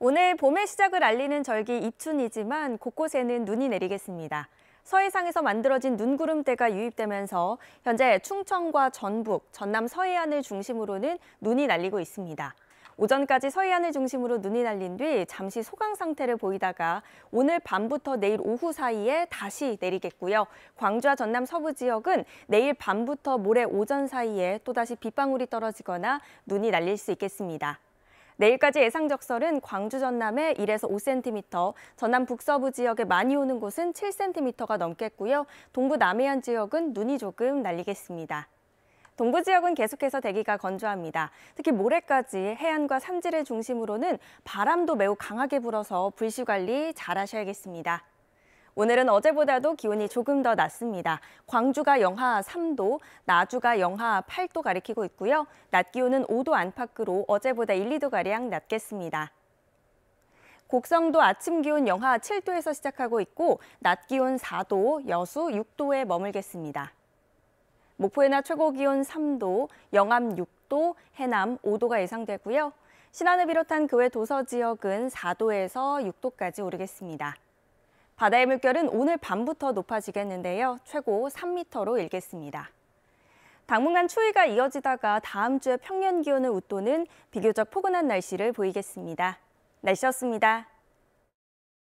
오늘 봄의 시작을 알리는 절기 입춘이지만 곳곳에는 눈이 내리겠습니다. 서해상에서 만들어진 눈구름대가 유입되면서 현재 충청과 전북, 전남 서해안을 중심으로는 눈이 날리고 있습니다. 오전까지 서해안을 중심으로 눈이 날린 뒤 잠시 소강 상태를 보이다가 오늘 밤부터 내일 오후 사이에 다시 내리겠고요. 광주와 전남 서부 지역은 내일 밤부터 모레 오전 사이에 또다시 빗방울이 떨어지거나 눈이 날릴 수 있겠습니다. 내일까지 예상 적설은 광주 전남에 1에서 5cm, 전남 북서부 지역에 많이 오는 곳은 7cm가 넘겠고요. 동부 남해안 지역은 눈이 조금 날리겠습니다. 동부 지역은 계속해서 대기가 건조합니다. 특히 모레까지 해안과 산지를 중심으로는 바람도 매우 강하게 불어서 불씨 관리 잘 하셔야겠습니다. 오늘은 어제보다도 기온이 조금 더 낮습니다. 광주가 영하 3도, 나주가 영하 8도 가리키고 있고요. 낮 기온은 5도 안팎으로 어제보다 1, 2도 가량 낮겠습니다. 곡성도 아침 기온 영하 7도에서 시작하고 있고 낮 기온 4도, 여수 6도에 머물겠습니다. 목포의 낮 최고 기온 3도, 영암 6도, 해남 5도가 예상되고요. 신안을 비롯한 그외 도서 지역은 4도에서 6도까지 오르겠습니다. 바다의 물결은 오늘 밤부터 높아지겠는데요. 최고 3m로 일겠습니다. 당분간 추위가 이어지다가 다음 주에 평년 기온을 웃도는 비교적 포근한 날씨를 보이겠습니다. 날씨였습니다.